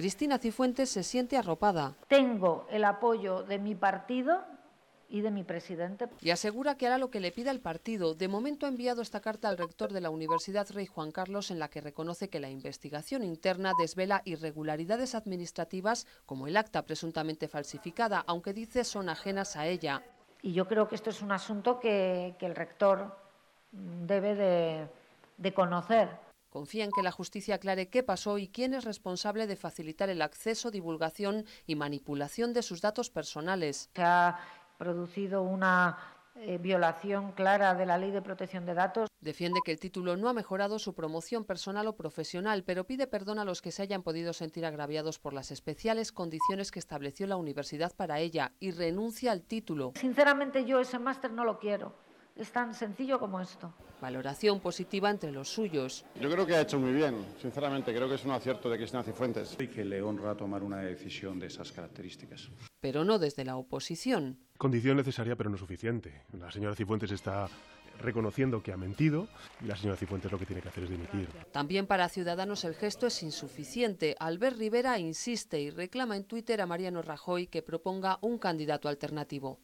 Cristina Cifuentes se siente arropada. Tengo el apoyo de mi partido y de mi presidente. Y asegura que hará lo que le pida el partido. De momento ha enviado esta carta al rector de la Universidad Rey Juan Carlos en la que reconoce que la investigación interna desvela irregularidades administrativas como el acta presuntamente falsificada, aunque dice son ajenas a ella. Y yo creo que esto es un asunto que, el rector debe de conocer Confía en que la justicia aclare qué pasó y quién es responsable de facilitar el acceso, divulgación y manipulación de sus datos personales. ha producido una eh, violación clara de la ley de protección de datos. Defiende que el título no ha mejorado su promoción personal o profesional, pero pide perdón a los que se hayan podido sentir agraviados por las especiales condiciones que estableció la universidad para ella y renuncia al título. Sinceramente yo ese máster no lo quiero es tan sencillo como esto. Valoración positiva entre los suyos. Yo creo que ha hecho muy bien, sinceramente, creo que es un acierto de Cristina Cifuentes. Y que le honra tomar una decisión de esas características. Pero no desde la oposición. Condición necesaria pero no suficiente. La señora Cifuentes está reconociendo que ha mentido y la señora Cifuentes lo que tiene que hacer es dimitir. También para Ciudadanos el gesto es insuficiente. Albert Rivera insiste y reclama en Twitter a Mariano Rajoy que proponga un candidato alternativo.